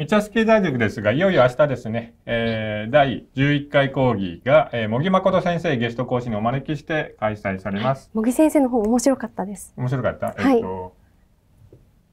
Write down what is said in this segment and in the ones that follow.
三橋経済塾ですが、いよいよ明日ですね、えー、第11回講義が、えー、茂木誠先生ゲスト講師にお招きして開催されます。茂木先生の方面白かったです。面白かった、はい、えっ、と、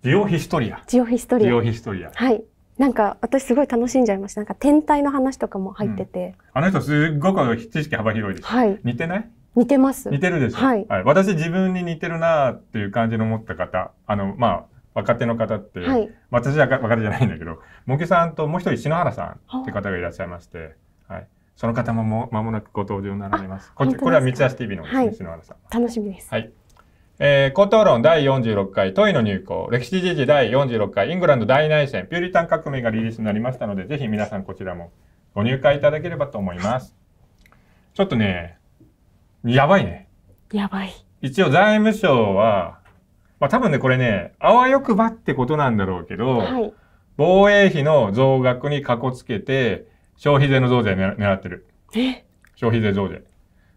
ジオヒストリア。ジオヒストリア。ジオヒストリア。はい。なんか、私すごい楽しんじゃいました。なんか天体の話とかも入ってて。うん、あの人すっごく知識幅広いです。はい。似てない似てます。似てるでしょ。はい。はい、私自分に似てるなっていう感じの思った方、あの、まあ、若手の方って、はい、私は若手じゃないんだけど、茂木さんともう一人篠原さんって方がいらっしゃいまして、はい、その方もも間もなくご登場になられます。こっちこれは三橋 TV の、ねはい、篠原さん。楽しみです。はい。えー、高等論第46回、問いの入校、歴史時事第46回、イングランド大内戦、ピューリタン革命がリリースになりましたので、ぜひ皆さんこちらもご入会いただければと思います。ちょっとね、やばいね。やばい。一応財務省は、まあ、多分ねこれねあわよくばってことなんだろうけど、はい、防衛費の増額にかこつけて消費税の増税狙ってる消費税増税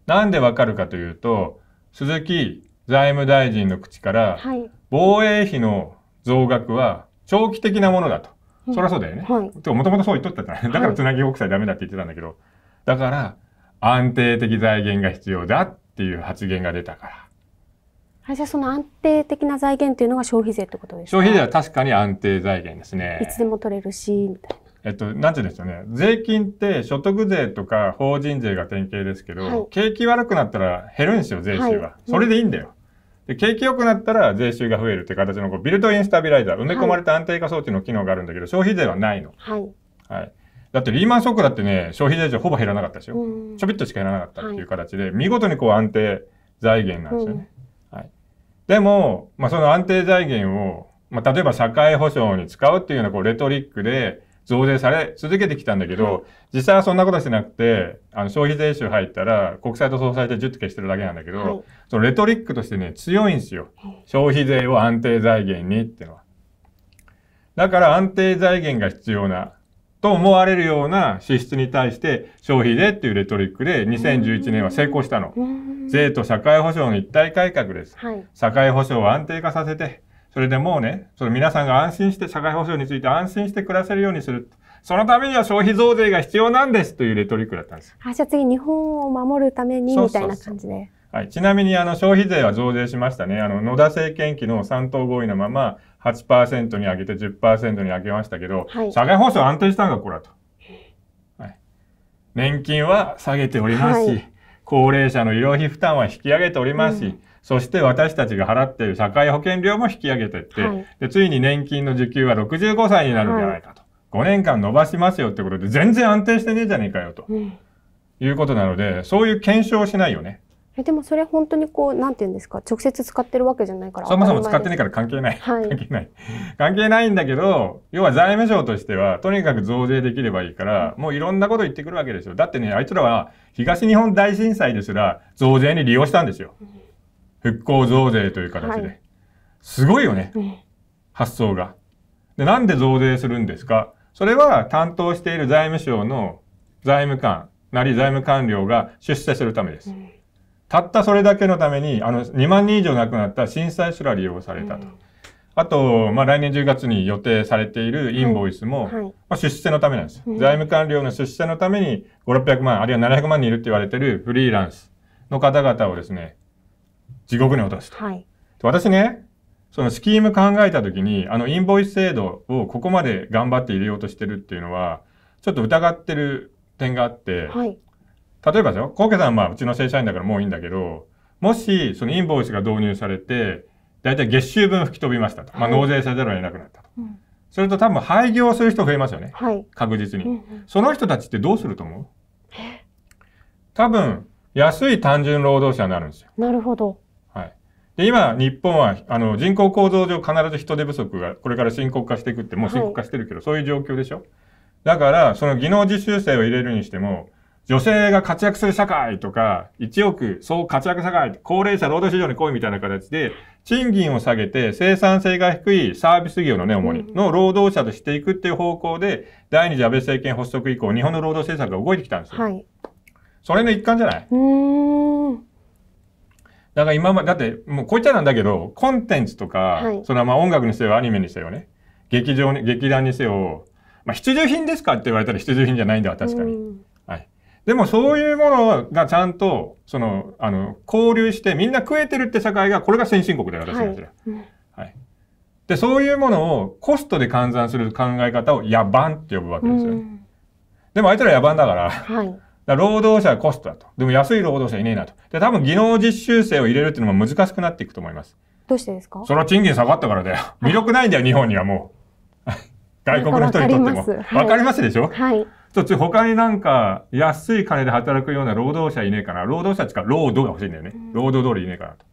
なんでわかるかというと鈴木財務大臣の口から、はい、防衛費の増額は長期的なものだと、うん、そりゃそうだよね、はい、もともとそう言っとったじゃないだからつなぎ国債ダメだって言ってたんだけど、だから安定的財源が必要だっていう発言が出たからあじゃあその安定的な財源というのが消費税ってことですか消費税は確かに安定財源ですね。いつでも取れるし、みたいな。えっと、なんていうんですよね。税金って所得税とか法人税が典型ですけど、はい、景気悪くなったら減るんですよ、税収はい、それでいいんだよ。で景気良くなったら税収が増えるって形のこうビルトインスタビライザー、埋め込まれた安定化装置の機能があるんだけど、はい、消費税はないの。はい。はい。だってリーマンショックだってね、消費税上ほぼ減らなかったですよ。ちょびっとしか減らなかったっていう形で、見事にこう安定財源なんですよね。でも、まあ、その安定財源を、まあ、例えば社会保障に使うっていうようなこうレトリックで増税され続けてきたんだけど、実際はそんなことしてなくて、あの消費税収入ったら国債と総裁で10消してるだけなんだけど、そのレトリックとしてね、強いんですよ。消費税を安定財源にっていうのは。だから安定財源が必要なと思われるような支出に対して消費税っていうレトリックで2011年は成功したの。税と社会保障の一体改革です。はい、社会保障を安定化させて、それでもうね、その皆さんが安心して、社会保障について安心して暮らせるようにする。そのためには消費増税が必要なんですというレトリックだったんです。あ、じゃあ次、日本を守るためにみたいな感じで。そうそうそうはい、ちなみにあの消費税は増税しましたね。あの野田政権期の三党合意のまま8%に上げて10%に上げましたけど、はい、社会保障安定したのか、これはと、はい、年金は下げておりますし、はい、高齢者の医療費負担は引き上げておりますし、うん、そして私たちが払っている社会保険料も引き上げてって、でついに年金の受給は65歳になるんじゃないかと、5年間伸ばしますよってことで全然安定してねえじゃねえかよと、うん、いうことなのでそういう検証をしないよね。えでもそれ本当にこうなんて言うんですか直接使ってるわけじゃないからそもそも使ってないから関係ない、はい、関係ない関係ないんだけど要は財務省としてはとにかく増税できればいいから、もういろんなこと言ってくるわけですよだってねあいつらは東日本大震災ですら増税に利用したんですよ、復興増税という形で、はい、すごいよね、発想がでなんで増税するんですかそれは担当している財務省の財務官なり財務官僚が出世するためです、うんたったそれだけのために、あの、2万人以上亡くなった震災すら利用されたと。うん、あと、まあ、来年10月に予定されているインボイスも、はいはい、まあ、出世のためなんです、うん、財務官僚の出世のために、5、600万、あるいは700万人いるって言われてるフリーランスの方々をですね、地獄に落とすと。はい、私ね、そのスキーム考えたときに、あの、インボイス制度をここまで頑張って入れようとしてるっていうのは、ちょっと疑ってる点があって、はい、例えばですよ、コウケさんはまあうちの正社員だからもういいんだけど、もしそのインボイスが導入されて、だいたい月収分吹き飛びましたと。まあ、納税せざるを得なくなったと。はい、それと多分廃業する人増えますよね。はい、確実に、うんうん、その人たちってどうすると思う多分、安い単純労働者になるんですよ。なるほど。はい。で、今、日本は、あの、人口構造上必ず人手不足が、これから深刻化していくって、もう深刻化してるけど、はい、そういう状況でしょだから、その技能実習生を入れるにしても、女性が活躍する社会とか、1億総活躍社会、高齢者労働市場に来いみたいな形で、賃金を下げて生産性が低いサービス業のね、主に、の労働者としていくっていう方向で、第二次安倍政権発足以降、日本の労働政策が動いてきたんですよ。はい、それの一環じゃないだから今まで、だって、もうこいつらなんだけど、コンテンツとか、はい、そのまあ音楽にせよ、アニメにせよね、劇場に、劇団にせよ、まあ必需品ですかって言われたら必需品じゃないんだわ、確かに。でもそういうものがちゃんと、その、あの、交流してみんな食えてるって社会が、これが先進国で私たちは。はい。で、そういうものをコストで換算する考え方を野蛮って呼ぶわけですよね。でもあいつら野蛮だから、はい、労働者はコストだと。でも安い労働者いねえなと。で、多分技能実習生を入れるっていうのも難しくなっていくと思います。どうしてですかそれは賃金下がったからだよ。魅力ないんだよ、日本にはもう。外国の人にとっても。わ、はい、かりますでしょはい。そっち他になんか安い金で働くような労働者いねえかな。労働者っか、労働が欲しいんだよね。労働通りいねえかなと。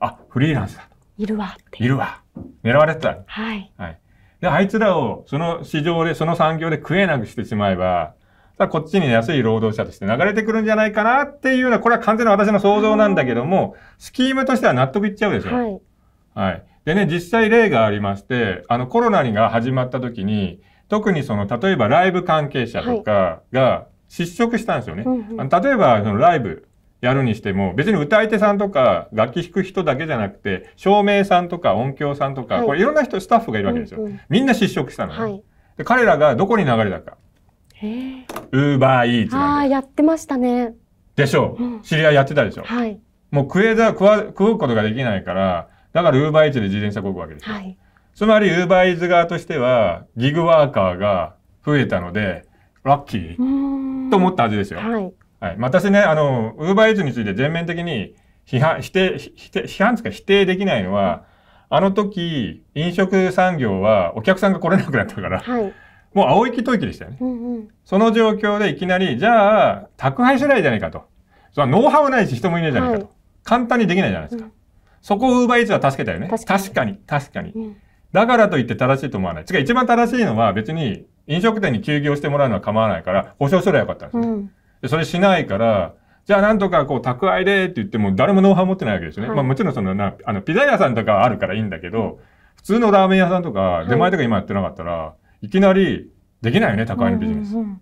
あ、フリーランスだ。いるわって。いるわ。狙われてた。はい。はい。で、あいつらをその市場で、その産業で食えなくしてしまえば、さあこっちに安い労働者として流れてくるんじゃないかなっていうのは、これは完全な私の想像なんだけども、スキームとしては納得いっちゃうでしょ。はい。はい。でね、実際例がありまして、あのコロナが始まった時に、特にその、例えばライブ関係者とかが失職したんですよね。はい例えば、そのライブやるにしても、別に歌い手さんとか楽器弾く人だけじゃなくて、照明さんとか音響さんとか、い、これいろんな人、スタッフがいるわけですよ。うんうん、みんな失職したのね、はい、で。彼らがどこに流れたか。ウーバーイーツああ、やってましたね。でしょう、知り合いやってたでしょ、はい、もう食えざ食わ、食うことができないから、だからウーバーイーツで自転車こぐわけですよ。はいつまりウーバーイズ側としてはギグワーカーが増えたのでラッキーと思ったはずですよ。はい、はい、私ねあのウーバーイズについて全面的に批判否定批判つか否定できないのは、あの時飲食産業はお客さんが来れなくなったから、はい、もう青息吐息でしたよね、うんうん、その状況でいきなりじゃあ宅配しないじゃないかとそノウハウないし人もいないじゃないかと、はい、簡単にできないじゃないですか、うん、そこをウーバーイズは助けたよね確かに確かに、確かにうんだからといって正しいと思わない。違う、一番正しいのは別に飲食店に休業してもらうのは構わないから、保証すればよかったんですね。うん、でそれしないから、じゃあなんとかこう宅配でって言っても誰もノウハウ持ってないわけですよね。はい、まあもちろんそのな、あのピザ屋さんとかはあるからいいんだけど、普通のラーメン屋さんとか出前とか今やってなかったら、はい、いきなりできないよね、宅配のビジネス。うんうんうん、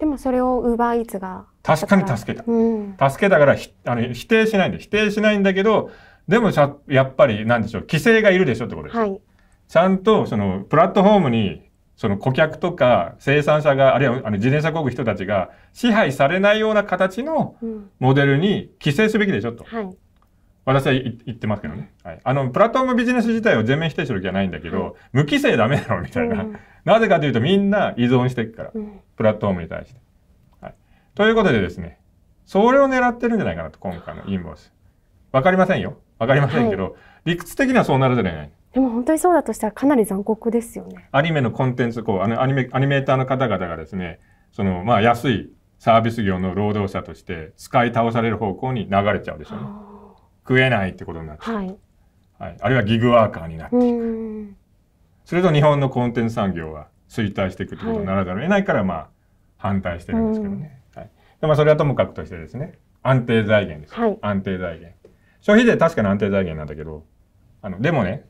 でもそれをウーバーイーツが。確かに助けた。うん、助けたからあの否定しないんで、否定しないんだけど、でもやっぱりなんでしょう規制がいるでしょってことです、はい、ちゃんとそのプラットフォームにその顧客とか生産者があるいはあの自転車こぐ人たちが支配されないような形のモデルに規制すべきでしょと、はい、私は言ってますけどね、はい、あのプラットフォームビジネス自体を全面否定する気はないんだけど、はい、無規制ダメだろみたいな、うん、なぜかというとみんな依存していくから、プラットフォームに対して、はい。ということでですねそれを狙ってるんじゃないかなと今回のインボイス。わかりませんよ。わかりませんけど、はい、理屈的にはそうなるじゃない。でも本当にそうだとしたらかなり残酷ですよね。アニメのコンテンツ、こう、あのアニメ、アニメーターの方々がですね、その、まあ、安いサービス業の労働者として使い倒される方向に流れちゃうでしょうね。食えないってことになって、はい、はい。あるいはギグワーカーになっていく。それと日本のコンテンツ産業は衰退していくってことにならざるを得ないから、まあ、反対してるんですけどね。はい。でまあ、それはともかくとしてですね、安定財源です。はい、安定財源。消費税確かに安定財源なんだけど、あの、でもね、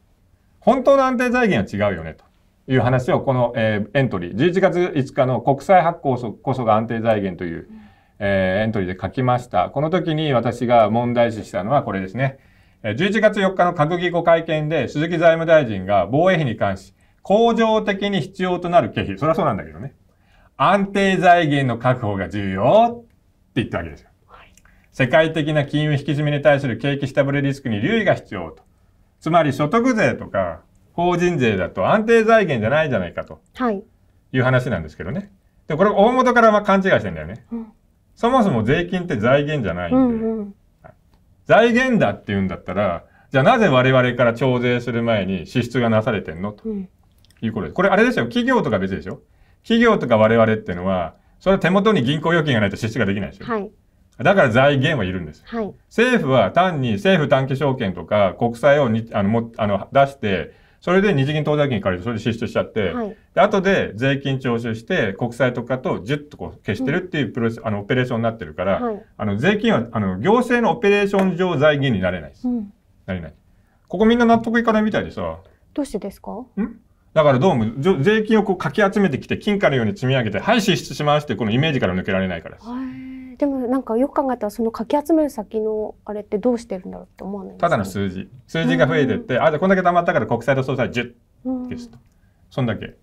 本当の安定財源は違うよね、という話を、この、えー、エントリー、11月5日の国債発行こそが安定財源という、えー、エントリーで書きました。この時に私が問題視したのはこれですね。11月4日の閣議後会見で鈴木財務大臣が防衛費に関し、恒常的に必要となる経費、そりゃそうなんだけどね。安定財源の確保が重要って言ったわけですよ。世界的な金融引き締めに対する景気下振れリスクに留意が必要と。つまり所得税とか法人税だと安定財源じゃないじゃないかとはいいう話なんですけどね。でこれ大元からま勘違いしてんだよね、うん、そもそも税金って財源じゃないんで、うんうん、財源だって言うんだったら、じゃあなぜ我々から徴税する前に支出がなされてんのということです。これあれですよ。企業とか別でしょ。企業とか我々っていうのは、それは手元に銀行預金がないと支出ができないですよ。はいだから財源はいるんです。はい、政府は単に政府短期証券とか国債をにあのもあの出して、それで日銀当座金借りて、それで支出しちゃって、はい、で後で税金徴収して、国債とかとジュッとこう消してるっていうプロうん、あのオペレーションになってるから、はい、あの税金はあの行政のオペレーション上財源になれないです。うん、なれない。ここみんな納得いかないみたいでさ。どうしてですかんだからどうも、税金をこうかき集めてきて、金貨のように積み上げて、はい、支出しますって、このイメージから抜けられないからです。はいでもなんかよく考えたらそのかき集める先のあれってどうしてるんだろうって思わない、ね、ただの数字数字が増えてって、うん、あじゃあこんだけ溜まったから国債と総裁10ですと、うん、そんだけだか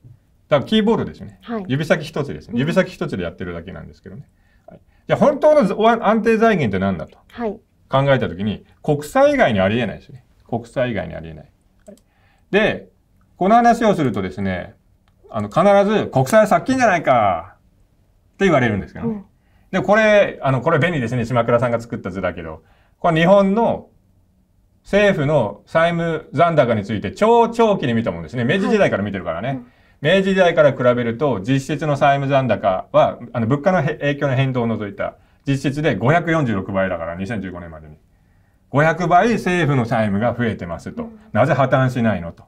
らキーボードですね、はい、指先一つですね指先一つでやってるだけなんですけどね、はい、じゃあ本当の安定財源って何だと考えた時に、国債以外にありえないですね国債以外にありえない、はい、でこの話をするとですねあの必ず国債は借金じゃないかって言われるんですけどね、うんで、これ、あの、これ便利ですね。島倉さんが作った図だけど。これ日本の政府の債務残高について超長期に見たもんですね。明治時代から見てるからね。はいうん明治時代から比べると実質の債務残高はあの物価の影響の変動を除いた実質で546倍だから2015年までに500倍政府の債務が増えてますと、なぜ破綻しないのと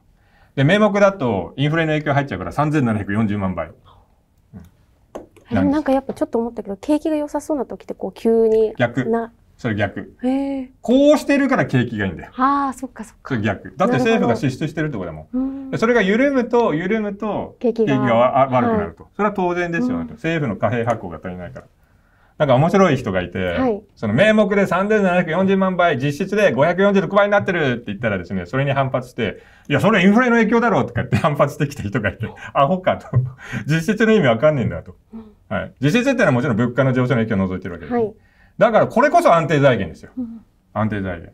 で名目だとインフレの影響入っちゃうから3740万倍なんかやっぱちょっと思ったけど、景気が良さそうな時ってこう急に。逆。なそれ逆。こうしてるから景気がいいんだよ。ああ、そっかそっか。それ逆。だって政府が支出してるってことだもん。それが緩むと、緩むと、景気が悪くなると。それは当然ですよね、政府の貨幣発行が足りないから。なんか面白い人がいて、はい、その名目で3740万倍、実質で546倍になってるって言ったらですね、それに反発して、いや、それインフレの影響だろうとかって反発してきた人がいて、アホかと。実質の意味わかんねえんだと。うんはい、実質っていうのはもちろん物価の上昇の影響を除いてるわけです、はい、だからこれこそ安定財源ですよ、安定財源、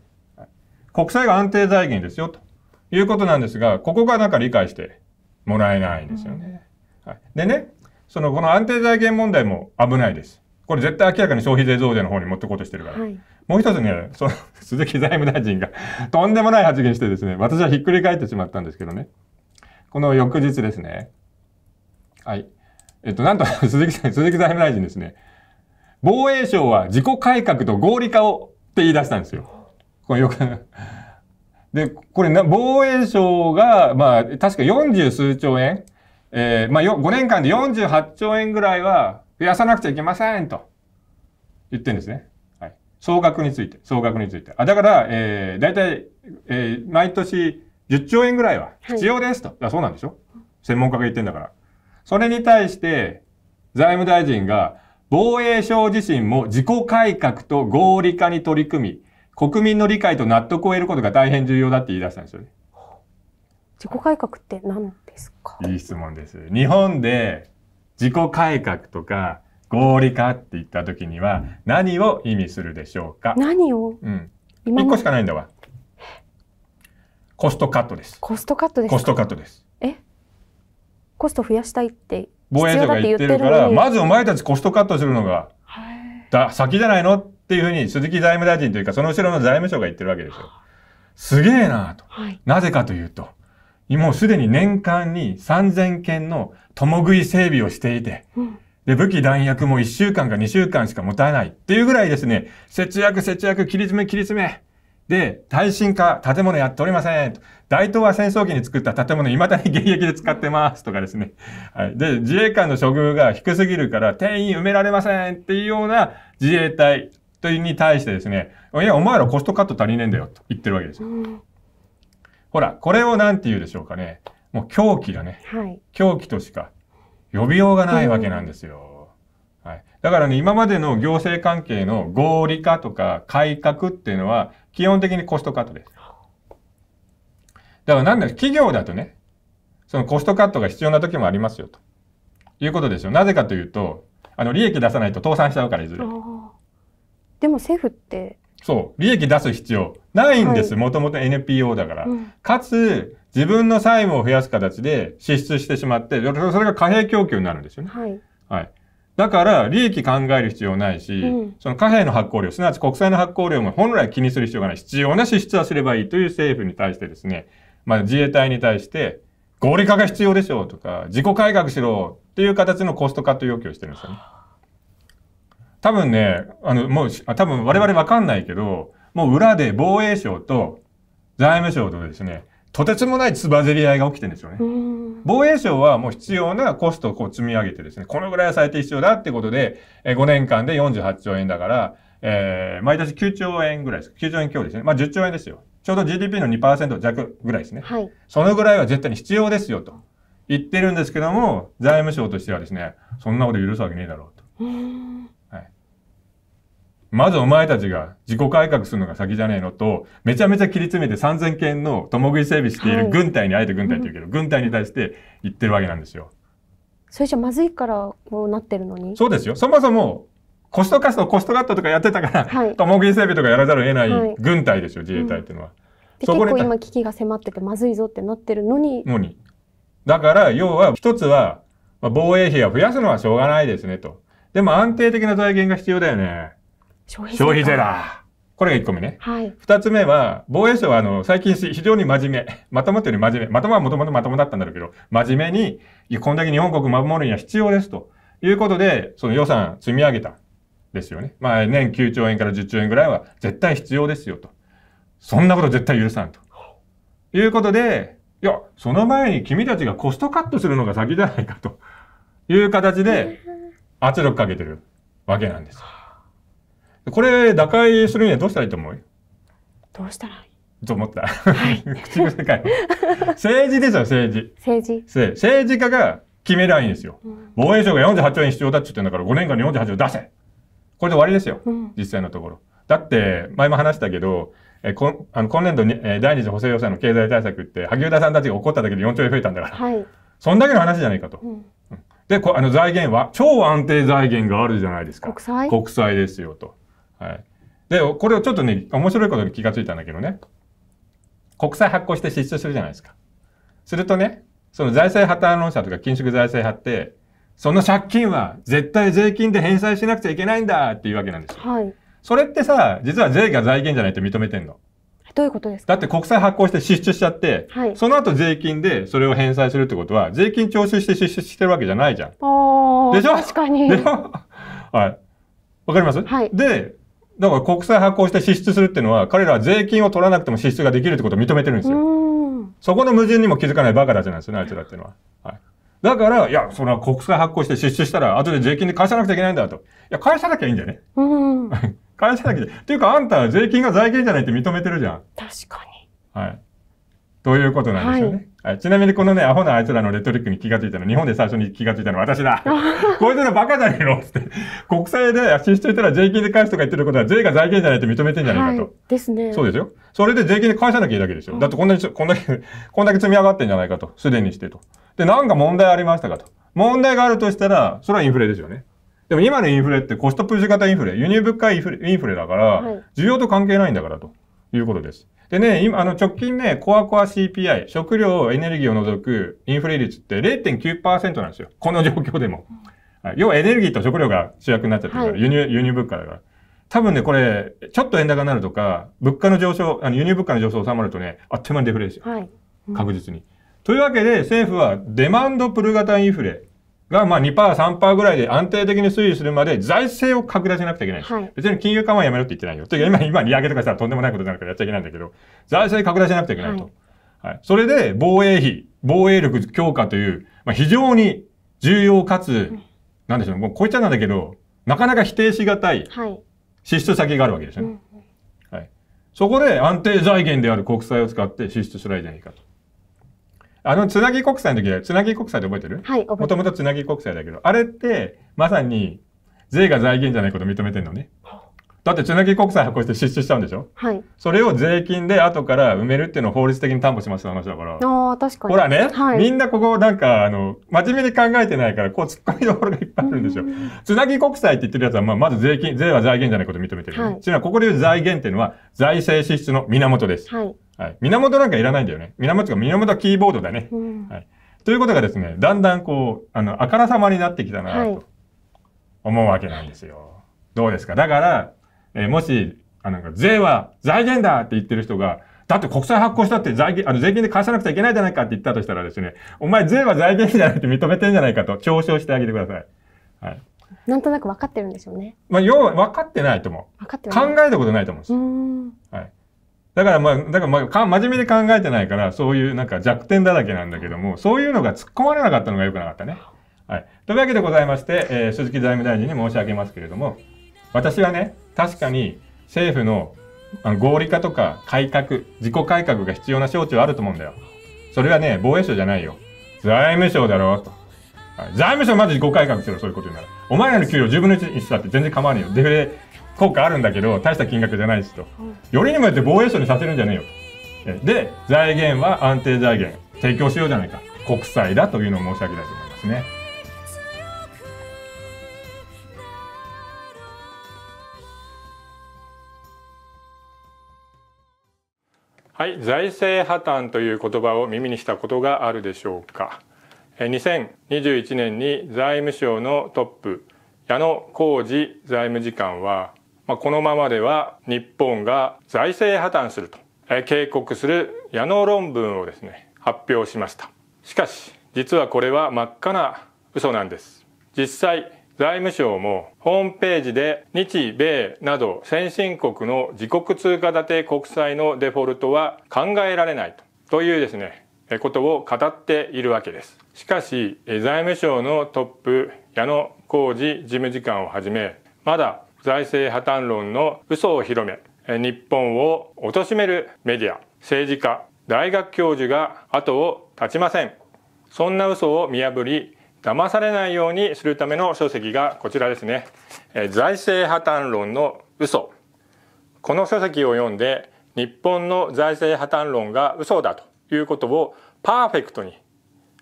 国債が安定財源ですよということなんですがここがなんか理解してもらえないんですよね、はい、でねそのこの安定財源問題も危ないですこれ絶対明らかに消費税増税の方に持ってこうとしてるから、はい、もう一つねその 鈴木財務大臣が とんでもない発言してですね私はひっくり返ってしまったんですけどねこの翌日ですねはいえっと、なんと、鈴木、鈴木財務大臣ですね。防衛省は自己改革と合理化をって言い出したんですよ。これよく で、これな、防衛省が、まあ、確か40数兆円、えー、まあ、5年間で48兆円ぐらいは増やさなくちゃいけませんと言ってんですね。はい。総額について、総額について。あ、だから、えー、大体、えー、毎年10兆円ぐらいは必要ですと。はい、そうなんでしょ専門家が言ってんだから。それに対して財務大臣が防衛省自身も自己改革と合理化に取り組み、国民の理解と納得を得ることが大変重要だって言い出したんですよね。自己改革って何ですかいい質問です。日本で自己改革とか合理化って言った時には何を意味するでしょうか何をうん。一個しかないんだわ。コストカットです。コストカットですコストカットです。えコスト増やしたいって防衛省が言ってるからまずお前たちコストカットするのが、だ先じゃないのっていうふうに鈴木財務大臣というかその後ろの財務省が言ってるわけですよ。すげえなと、はい、なぜかというともうすでに年間に3000件の共食い整備をしていて、うん、で武器弾薬も1週間か2週間しか持たないっていうぐらいですね節約節約切り詰め切り詰めで、耐震化、建物やっておりません。大東亜戦争期に作った建物、未だに現役で使ってます。とかですね。はい。で、自衛官の処遇が低すぎるから定員埋められませんっていうような自衛隊というに対してですね、いや、お前らコストカット足りねえんだよと言ってるわけですよ。うん、ほら、これを何て言うでしょうかね。もう狂気だね。はい、狂気としか呼びようがないわけなんですよ。うん、はい。だからね、今までの行政関係の合理化とか改革っていうのは、基本的にコストカットです。だからなんだ、企業だとね、そのコストカットが必要な時もありますよ、ということですよ。なぜかというと、あの、利益出さないと倒産しちゃうから、いずれ。でも政府って。そう、利益出す必要ないんです。もともと NPO だから。うん、かつ、自分の債務を増やす形で支出してしまって、それが貨幣供給になるんですよね。はい。はい。だから利益考える必要ないし、うん、その貨幣の発行量、すなわち国債の発行量も本来気にする必要がない。必要な支出はすればいいという政府に対してですね、まあ、自衛隊に対して、合理化が必要でしょうとか、自己改革しろっていう形のコストカット要求をしてるんですよね。多分ね、あの、もう、多分我々わかんないけど、もう裏で防衛省と財務省とですね、とてつもないつばぜり合いが起きてるんですよね。防衛省はもう必要なコストをこう積み上げてですね、このぐらいは最低必要だってことで、5年間で48兆円だから、えー、毎年9兆円ぐらいです。9兆円強ですね。まあ10兆円ですよ。ちょうど GDP の2%弱ぐらいですね。はい、そのぐらいは絶対に必要ですよと言ってるんですけども、財務省としてはですね、そんなこと許すわけねえだろうと。まずお前たちが自己改革するのが先じゃねえのと、めちゃめちゃ切り詰めて3000件の共食い整備している軍隊に、はい、あえて軍隊って言うけど、軍隊に対して言ってるわけなんですよ。それじゃまずいからこうなってるのにそうですよ。そもそも、コストカスト、コストカットとかやってたから、はい、共食い整備とかやらざるを得ない軍隊ですよ、はい、自衛隊っていうのは。うん、そこ結構今危機が迫っててまずいぞってなってるのに。のに。だから、要は一つは、まあ、防衛費は増やすのはしょうがないですねと。でも安定的な財源が必要だよね。消費消費税だ。これが1個目ね。はい、2つ目は、防衛省はあの最近非常に真面目、まともってより真面目、まともはもともとまともだったんだろうけど、真面目に、こんだけ日本国守るには必要ですということで、その予算積み上げたですよね。まあ、年9兆円から10兆円ぐらいは絶対必要ですよと。そんなこと絶対許さんと。いうことで、いや、その前に君たちがコストカットするのが先じゃないかという形で圧力かけてるわけなんです。これ、打開するにはどうしたらいいと思うどうしたらいいと思った。はい。口癖かい。政治ですよ、政治。政治。政治家が決めりゃいいんですよ。うん、防衛省が48兆円必要だって言ってんだから、5年間に48兆出せこれで終わりですよ、うん、実際のところ。だって、前も話したけど、えこあの今年度に、え第二次補正予算の経済対策って、萩生田さんたちが怒っただけで4兆円増えたんだから、はい、そんだけの話じゃないかと。うん、でこあの財源は、超安定財源があるじゃないですか。国債国債ですよと。はい。で、これをちょっとね、面白いことに気がついたんだけどね。国債発行して支出するじゃないですか。するとね、その財政破綻論者とか緊縮財政派って、その借金は絶対税金で返済しなくちゃいけないんだっていうわけなんですよ。はい。それってさ、実は税が財源じゃないと認めてんの。どういうことですかだって国債発行して支出しちゃって、はい、その後税金でそれを返済するってことは、税金徴収して支出してるわけじゃないじゃん。でしょ確かに。でしょはい。わかりますはい。で、だから国債発行して支出するっていうのは、彼らは税金を取らなくても支出ができるってことを認めてるんですよ。そこの矛盾にも気づかないバカじゃないですか、ね、あいつらっていうのは。はい。だから、いや、それは国債発行して支出したら、後で税金で返さなくちゃいけないんだと。いや、返さなきゃいいんだよね。うん。返さなきゃいい。っていうか、あんたは税金が財源じゃないって認めてるじゃん。確かに。はい。ということなんですよね。はい、ちなみにこのね、アホなあいつらのレトリックに気がついたの、日本で最初に気がついたのは私だ。こいつらバカじゃねえのって。国債で支出したら税金で返すとか言ってることは税が財源じゃないって認めてんじゃないかと。はい、ですね。そうですよ。それで税金で返さなきゃいいだけでしょ。だってこんなに、こんだけ、こんだけ積み上がってんじゃないかと。すでにしてと。で、なんか問題ありましたかと。問題があるとしたら、それはインフレですよね。でも今のインフレってコストプッシュ型インフレ、輸入物価インフレインフレだから、需要と関係ないんだからということです。でね、今、あの、直近ね、コアコア CPI、食料、エネルギーを除くインフレ率って0.9%なんですよ。この状況でも。要はエネルギーと食料が主役になっちゃってるから、はい、輸入、輸入物価だから。多分ね、これ、ちょっと円高になるとか、物価の上昇、あの輸入物価の上昇収まるとね、あっという間にデフレですよ。はい、うん、確実に。というわけで、政府はデマンドプル型インフレが、まあ2%、3%ぐらいで安定的に推移するまで財政を拡大しなくちゃいけない。はい、別に金融緩和やめろって言ってないよ。というか今、今利上げとかしたらとんでもないことになるからやっちゃいけないんだけど、財政拡大しなくちゃいけないと。はいはい。それで、防衛費、防衛力強化という、まあ、非常に重要かつ、なんでしょう、もうこういっちなんだけど、なかなか否定しがたい支出先があるわけですよね。はい。そこで安定財源である国債を使って支出すらいいじゃないかと。あのつなぎ国債の時はつなぎ国債で覚えてるはいもともとつなぎ国債だけどあれってまさに税が財源じゃないこと認めてるのね。だってつなぎ国債発行して支出しちゃうんでしょ、はい、それを税金で後から埋めるっていうのを法律的に担保しますって話だからあ確かにほらね、はい、みんなここなんかあの真面目に考えてないからこう突っ込みどころがいっぱいあるんですよつなぎ国債って言ってるやつは、まあ、まず税金税は財源じゃないことを認めてる、ね、はい、ちなみにここでいう財源っていうのは財政支出の源です、はいはい、源なんかいらないんだよね源が源はキーボードだね、うん、はい、ということがですねだんだんこうあのあからさまになってきたなと思うわけなんですよ、どうですかだからえー、もし、あなんか税は財源だって言ってる人が、だって国債発行したって財源、あの税金で返さなくちゃいけないじゃないかって言ったとしたらですね、お前税は財源じゃなくて認めてんじゃないかと嘲笑してあげてください。はい。なんとなく分かってるんでしょうね。まあ、要は分かってないと思う。分かってない。考えたことないと思うんですはい。だからまあ、だからまあ、真面目に考えてないから、そういうなんか弱点だらけなんだけども、そういうのが突っ込まれなかったのが良くなかったね。はい。というわけでございまして、えー、鈴木財務大臣に申し上げますけれども、私はね、確かに政府のあの合理化とか改革自己改革が必要な省庁あると思うんだよそれはね防衛省じゃないよ財務省だろと財務省まず自己改革しろそういうことになるお前らの給料10分の1にしたって全然構わねえよデフレ効果あるんだけど大した金額じゃないしと、よりにもよって防衛省にさせるんじゃねえよとで財源は安定財源提供しようじゃないか国債だというのを申し上げたいと思いますね。はい、財政破綻という言葉を耳にしたことがあるでしょうか。2021年に財務省のトップ、矢野浩二財務次官は、まあ、このままでは日本が財政破綻すると警告する矢野論文をですね、発表しました。しかし、実はこれは真っ赤な嘘なんです。実際、財務省もホームページで日米など先進国の自国通貨建て国債のデフォルトは考えられないというですね、ことを語っているわけです。しかし、財務省のトップ矢野浩二事務次官をはじめ、まだ財政破綻論の嘘を広め、日本を貶めるメディア、政治家、大学教授が後を絶ちません。そんな嘘を見破り、騙されないようにするための書籍がこちらですね。財政破綻論の嘘。この書籍を読んで、日本の財政破綻論が嘘だということをパーフェクトに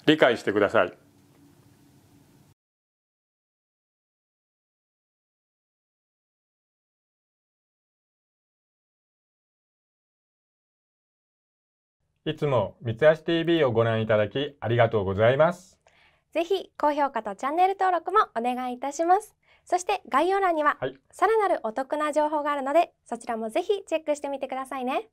理解してください。いつも三橋 TV をご覧いただきありがとうございます。ぜひ高評価とチャンネル登録もお願いいたします。そして概要欄にはさらなるお得な情報があるので、そちらもぜひチェックしてみてくださいね。